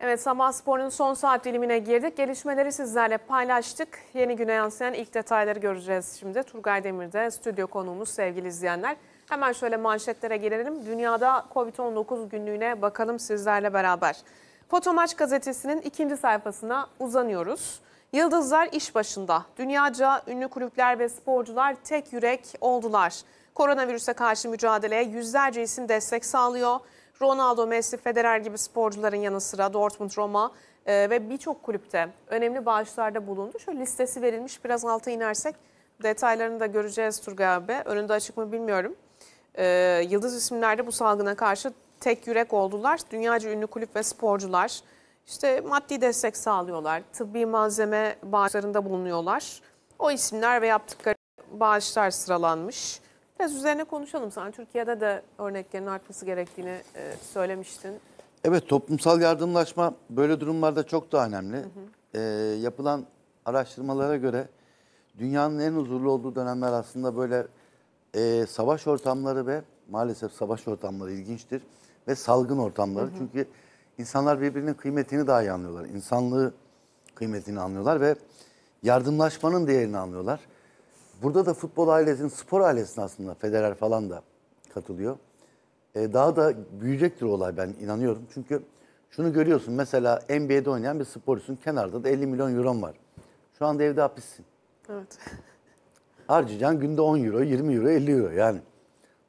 Evet sabah sporunun son saat dilimine girdik. Gelişmeleri sizlerle paylaştık. Yeni güne yansıyan ilk detayları göreceğiz şimdi. Turgay Demir'de stüdyo konuğumuz sevgili izleyenler. Hemen şöyle manşetlere gelelim. Dünyada Covid-19 günlüğüne bakalım sizlerle beraber. Fotomaç gazetesinin ikinci sayfasına uzanıyoruz. Yıldızlar iş başında. Dünyaca ünlü kulüpler ve sporcular tek yürek oldular. Koronavirüse karşı mücadeleye yüzlerce isim destek sağlıyor. Ronaldo, Messi, Federer gibi sporcuların yanı sıra Dortmund, Roma e, ve birçok kulüpte önemli bağışlarda bulundu. Şöyle listesi verilmiş biraz altı inersek detaylarını da göreceğiz Turgay abi. Önünde açık mı bilmiyorum. E, yıldız isimlerde bu salgına karşı tek yürek oldular. Dünyaca ünlü kulüp ve sporcular işte maddi destek sağlıyorlar. Tıbbi malzeme bağışlarında bulunuyorlar. O isimler ve yaptıkları bağışlar sıralanmış. Biraz üzerine konuşalım. Sen Türkiye'de de örneklerin artması gerektiğini e, söylemiştin. Evet toplumsal yardımlaşma böyle durumlarda çok da önemli. Hı hı. E, yapılan araştırmalara göre dünyanın en huzurlu olduğu dönemler aslında böyle e, savaş ortamları ve maalesef savaş ortamları ilginçtir. Ve salgın ortamları. Hı hı. Çünkü insanlar birbirinin kıymetini daha iyi anlıyorlar. İnsanlığı kıymetini anlıyorlar ve yardımlaşmanın değerini anlıyorlar. Burada da futbol ailesinin, spor ailesinin aslında Federer falan da katılıyor. Ee, daha da büyüyecektir olay ben inanıyorum. Çünkü şunu görüyorsun mesela NBA'de oynayan bir sporcusun kenarda da 50 milyon euro var. Şu anda evde hapissin. Evet. Harcayacaksın günde 10 euro, 20 euro, 50 euro yani.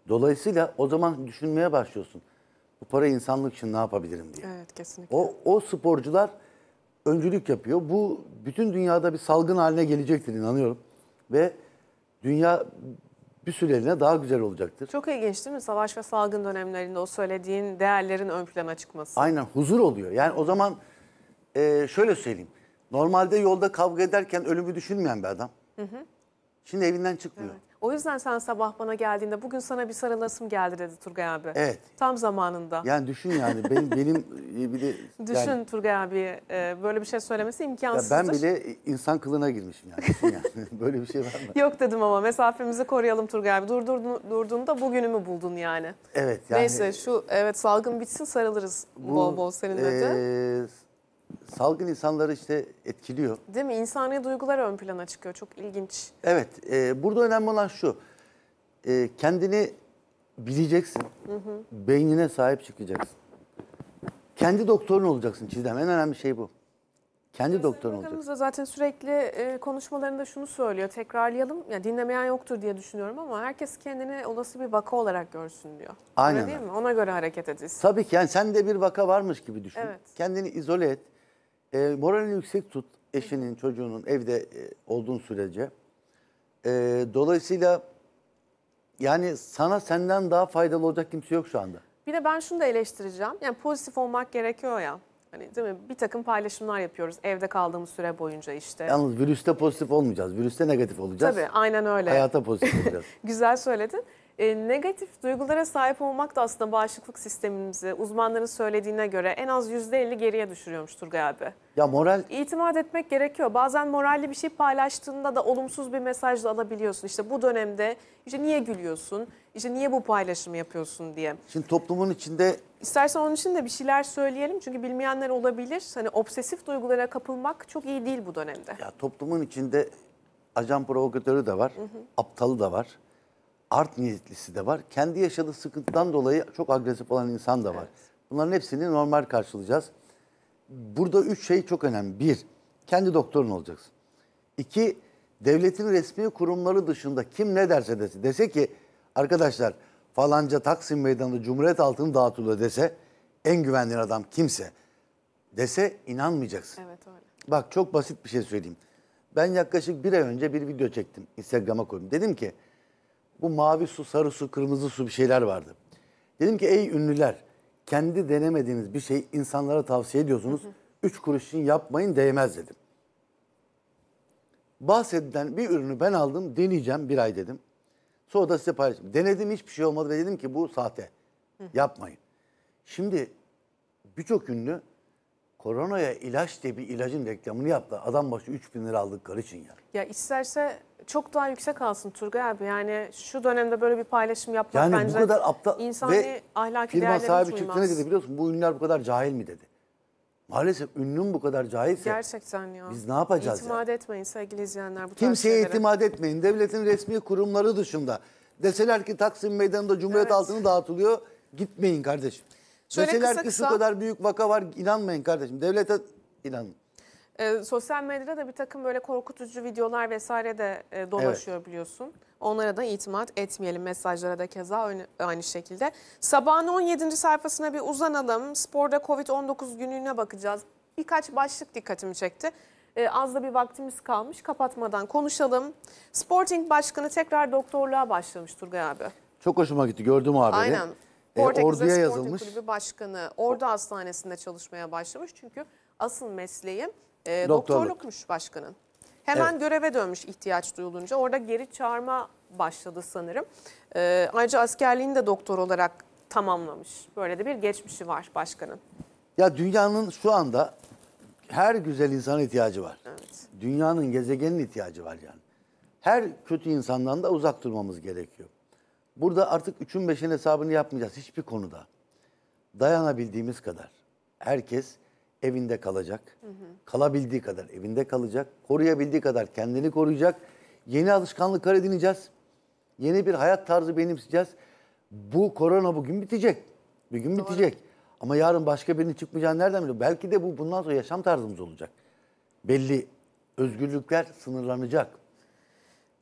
Dolayısıyla o zaman düşünmeye başlıyorsun. Bu para insanlık için ne yapabilirim diye. Evet kesinlikle. O, o sporcular öncülük yapıyor. Bu bütün dünyada bir salgın haline gelecektir inanıyorum. Ve dünya bir süreliğine daha güzel olacaktır. Çok ilginç değil mi? Savaş ve salgın dönemlerinde o söylediğin değerlerin ön plana çıkması. Aynen huzur oluyor. Yani o zaman e, şöyle söyleyeyim. Normalde yolda kavga ederken ölümü düşünmeyen bir adam. Hı hı. Şimdi evinden çıkmıyor. Evet. O yüzden sen sabah bana geldiğinde bugün sana bir sarılasım geldi dedi Turgay abi. Evet. Tam zamanında. Yani düşün yani benim, benim e, bir de... Düşün Turgay abi e, böyle bir şey söylemesi imkansızdır. Ya ben bile insan kılına girmişim yani. yani. böyle bir şey var mı? Yok dedim ama mesafemizi koruyalım Turgay abi. Dur, dur, durduğunda bugünümü buldun yani. Evet yani. Neyse şu evet salgın bitsin sarılırız bu, bol bol senin dedi. E, salgın insanları işte etkiliyor. Değil mi? İnsani duygular ön plana çıkıyor. Çok ilginç. Evet. E, burada önemli olan şu. E, kendini bileceksin. Hı hı. Beynine sahip çıkacaksın. Kendi doktorun olacaksın çizdem. En önemli şey bu. Kendi doktorun olacak. da zaten sürekli e, konuşmalarında şunu söylüyor. Tekrarlayalım. Ya yani dinlemeyen yoktur diye düşünüyorum ama herkes kendini olası bir vaka olarak görsün diyor. Aynen. Öyle değil mi? Ona göre hareket edilsin. Tabii ki. Yani sen de bir vaka varmış gibi düşün. Evet. Kendini izole et e, moralini yüksek tut eşinin, çocuğunun evde e, olduğun sürece. E, dolayısıyla yani sana senden daha faydalı olacak kimse yok şu anda. Bir de ben şunu da eleştireceğim. Yani pozitif olmak gerekiyor ya. Hani değil mi? Bir takım paylaşımlar yapıyoruz evde kaldığımız süre boyunca işte. Yalnız virüste pozitif olmayacağız. Virüste negatif olacağız. Tabii aynen öyle. Hayata pozitif olacağız. Güzel söyledin. E, negatif duygulara sahip olmak da aslında bağışıklık sistemimizi uzmanların söylediğine göre en az %50 geriye düşürüyormuş Turgay abi. Ya moral... İtimat etmek gerekiyor. Bazen moralli bir şey paylaştığında da olumsuz bir mesaj da alabiliyorsun. İşte bu dönemde işte niye gülüyorsun, işte niye bu paylaşımı yapıyorsun diye. Şimdi toplumun içinde... İstersen onun için de bir şeyler söyleyelim. Çünkü bilmeyenler olabilir. Hani obsesif duygulara kapılmak çok iyi değil bu dönemde. Ya toplumun içinde ajan provokatörü de var, hı hı. aptalı da var art niyetlisi de var. Kendi yaşadığı sıkıntıdan dolayı çok agresif olan insan da var. Evet. Bunların hepsini normal karşılayacağız. Burada üç şey çok önemli. Bir, kendi doktorun olacaksın. İki, devletin resmi kurumları dışında kim ne derse dese. Dese ki arkadaşlar falanca Taksim Meydanı'nda Cumhuriyet altını dağıtılıyor dese en güvendiğin adam kimse dese inanmayacaksın. Evet öyle. Bak çok basit bir şey söyleyeyim. Ben yaklaşık bir ay önce bir video çektim. Instagram'a koydum. Dedim ki bu mavi su, sarı su, kırmızı su bir şeyler vardı. Dedim ki ey ünlüler kendi denemediğiniz bir şey insanlara tavsiye ediyorsunuz. Hı hı. Üç kuruş için yapmayın değmez dedim. Bahsedilen bir ürünü ben aldım deneyeceğim bir ay dedim. Sonra da size paylaştım. Denedim hiçbir şey olmadı ve dedim ki bu sahte. Hı. Yapmayın. Şimdi birçok ünlü koronaya ilaç diye bir ilacın reklamını yaptı. Adam başı 3 bin lira aldıkları için ya. Ya isterse çok daha yüksek alsın Turgay abi. Yani şu dönemde böyle bir paylaşım yapmak yani bence bu kadar aptal insani ve ahlaki firma sahibi çıktı ne dedi biliyor musun? Bu ünlüler bu kadar cahil mi dedi. Maalesef ünlüm bu kadar cahilse Gerçekten ya. biz ne yapacağız? İtimat yani? etmeyin sevgili izleyenler. Bu Kimseye itimat etmeyin. Devletin resmi kurumları dışında. Deseler ki Taksim Meydanı'nda Cumhuriyet evet. altını dağıtılıyor gitmeyin kardeşim. Şöyle Deseler kısa, ki kısa... şu kadar büyük vaka var inanmayın kardeşim. Devlete inanın. E, sosyal medyada da bir takım böyle korkutucu videolar vesaire de e, dolaşıyor evet. biliyorsun. Onlara da itimat etmeyelim mesajlara da keza aynı şekilde. Sabahın 17. sayfasına bir uzanalım. Sporda Covid-19 günlüğüne bakacağız. Birkaç başlık dikkatimi çekti. E, az da bir vaktimiz kalmış. Kapatmadan konuşalım. Sporting Başkanı tekrar doktorluğa başlamış Turgay abi. Çok hoşuma gitti gördüm abi. Aynen. E, Portekiz'e Ordu'ya yazılmış. Kulübü Başkanı Ordu Hastanesi'nde çalışmaya başlamış. Çünkü asıl mesleği e, doktorlukmuş başkanın. Hemen Evet. göreve dönmüş ihtiyaç duyulunca. Orada geri çağırma başladı sanırım. E, ayrıca askerliğini de doktor olarak tamamlamış. Böyle de bir geçmişi var başkanın. Ya dünyanın şu anda her güzel insana ihtiyacı var. Evet. Dünyanın, gezegenin ihtiyacı var yani. Her kötü insandan da uzak durmamız gerekiyor. Burada artık üçün beşin hesabını yapmayacağız hiçbir konuda. Dayanabildiğimiz kadar. Herkes evinde kalacak. Hı hı. Kalabildiği kadar evinde kalacak. Koruyabildiği kadar kendini koruyacak. Yeni alışkanlıklar edineceğiz. Yeni bir hayat tarzı benimseyeceğiz. Bu korona bugün bitecek. Bir gün Doğru. bitecek. Ama yarın başka birinin çıkmayacağını nereden biliyor? Belki de bu bundan sonra yaşam tarzımız olacak. Belli özgürlükler sınırlanacak.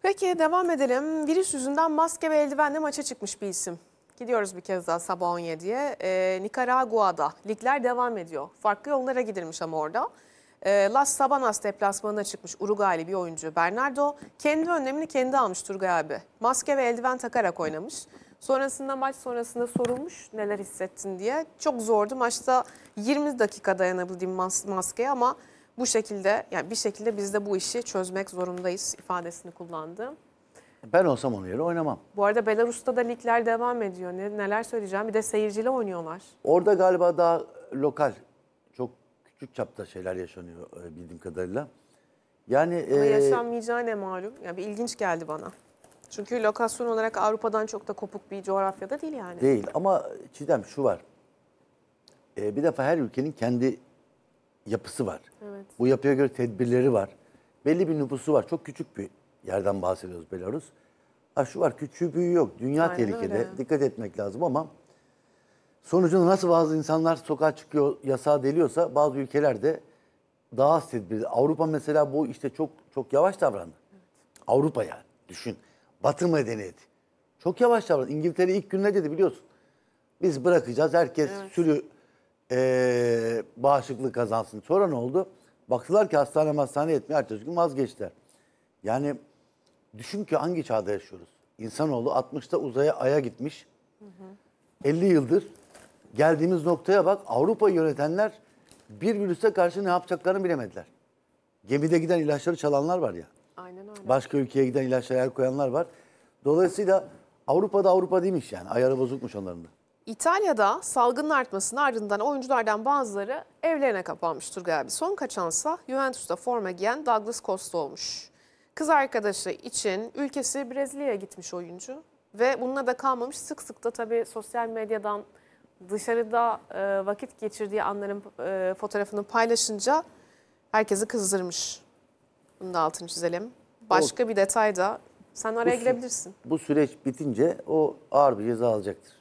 Peki devam edelim. Virüs yüzünden maske ve eldivenle maça çıkmış bir isim. Gidiyoruz bir kez daha sabah 17'ye. Ee, Nikaragua'da ligler devam ediyor. Farklı yollara gidilmiş ama orada. E, Las Sabanas deplasmanına çıkmış Uruguaylı bir oyuncu Bernardo. Kendi önlemini kendi almış Turgay abi. Maske ve eldiven takarak oynamış. Sonrasında maç sonrasında sorulmuş neler hissettin diye. Çok zordu. Maçta 20 dakika dayanabildiğim mas maskeye ama bu şekilde yani bir şekilde biz de bu işi çözmek zorundayız ifadesini kullandı. Ben olsam onu yere oynamam. Bu arada Belarus'ta da ligler devam ediyor. Ne, neler söyleyeceğim? Bir de seyirciyle oynuyorlar. Orada galiba daha lokal, çok küçük çapta şeyler yaşanıyor e, bildiğim kadarıyla. Yani e, Ama yaşanmayacağı ne malum? Yani bir ilginç geldi bana. Çünkü lokasyon olarak Avrupa'dan çok da kopuk bir coğrafyada değil yani. Değil ama Çiğdem şu var. E, bir defa her ülkenin kendi yapısı var. Evet. Bu yapıya göre tedbirleri var. Belli bir nüfusu var. Çok küçük bir yerden bahsediyoruz Belarus. Ha şu var küçüğü büyüğü yok. Dünya Aynen tehlikede. Öyle. Dikkat etmek lazım ama sonucunda nasıl bazı insanlar sokağa çıkıyor yasağa deliyorsa bazı ülkelerde daha az tedbirli. Avrupa mesela bu işte çok çok yavaş davrandı. Evet. Avrupa yani düşün. Batı medeniyeti. Çok yavaş davrandı. İngiltere ilk günde dedi biliyorsun. Biz bırakacağız herkes evet. sürü ee, bağışıklık kazansın. Sonra ne oldu? Baktılar ki hastane hastane etmeye ertesi gün vazgeçtiler. Yani düşün ki hangi çağda yaşıyoruz? İnsanoğlu 60'ta uzaya aya gitmiş. Hı hı. 50 yıldır geldiğimiz noktaya bak Avrupa yönetenler bir virüse karşı ne yapacaklarını bilemediler. Gemide giden ilaçları çalanlar var ya. Aynen öyle. Başka ülkeye giden ilaçları el koyanlar var. Dolayısıyla Avrupa'da Avrupa değilmiş yani. Ayarı bozukmuş onların da. İtalya'da salgının artmasının ardından oyunculardan bazıları evlerine kapanmış Turgay abi. Son kaçansa Juventus'ta forma giyen Douglas Costa olmuş. Kız arkadaşı için ülkesi Brezilya'ya gitmiş oyuncu ve bununla da kalmamış sık sık da tabii sosyal medyadan dışarıda e, vakit geçirdiği anların e, fotoğrafını paylaşınca herkesi kızdırmış. Bunu da altını çizelim. Başka o, bir detay da sen oraya bu, girebilirsin. Bu süreç bitince o ağır bir ceza alacaktır.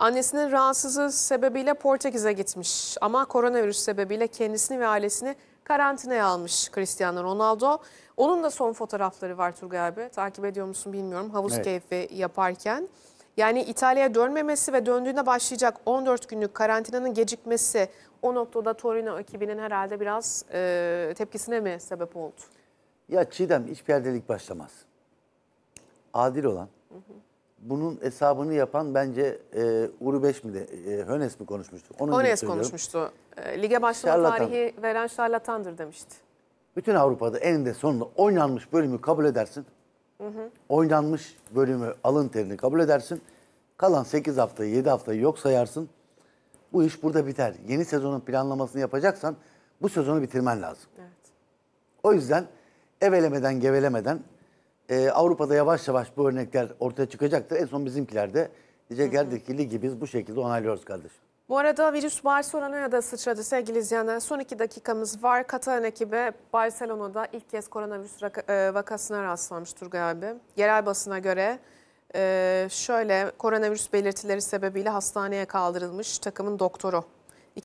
Annesinin rahatsızlığı sebebiyle Portekiz'e gitmiş ama koronavirüs sebebiyle kendisini ve ailesini karantinaya almış Cristiano Ronaldo. Onun da son fotoğrafları var Turgay abi. Takip ediyor musun bilmiyorum havuz evet. keyfi yaparken. Yani İtalya'ya dönmemesi ve döndüğünde başlayacak 14 günlük karantinanın gecikmesi o noktada Torino ekibinin herhalde biraz e, tepkisine mi sebep oldu? Ya Çiğdem hiçbir yerdelik başlamaz. Adil olan, hı hı bunun hesabını yapan bence e, Uri Beş mi de e, Hönes mi konuşmuştu? Onun gibi konuşmuştu. E, lige başlama Şarlatan. tarihi veren şarlatandır demişti. Bütün Avrupa'da eninde sonunda oynanmış bölümü kabul edersin. Oynanmış bölümü alın terini kabul edersin. Kalan 8 haftayı 7 haftayı yok sayarsın. Bu iş burada biter. Yeni sezonun planlamasını yapacaksan bu sezonu bitirmen lazım. Evet. O yüzden evelemeden gevelemeden e, Avrupa'da yavaş yavaş bu örnekler ortaya çıkacaktır. En son bizimkilerde diye diyeceklerdir ki ligi biz bu şekilde onaylıyoruz kardeşim. Bu arada virüs Barcelona'ya da sıçradı sevgili izleyenler. Son iki dakikamız var. Katalan ekibi Barcelona'da ilk kez koronavirüs e, vakasına rastlanmış Turgay abi. Yerel basına göre e, şöyle koronavirüs belirtileri sebebiyle hastaneye kaldırılmış takımın doktoru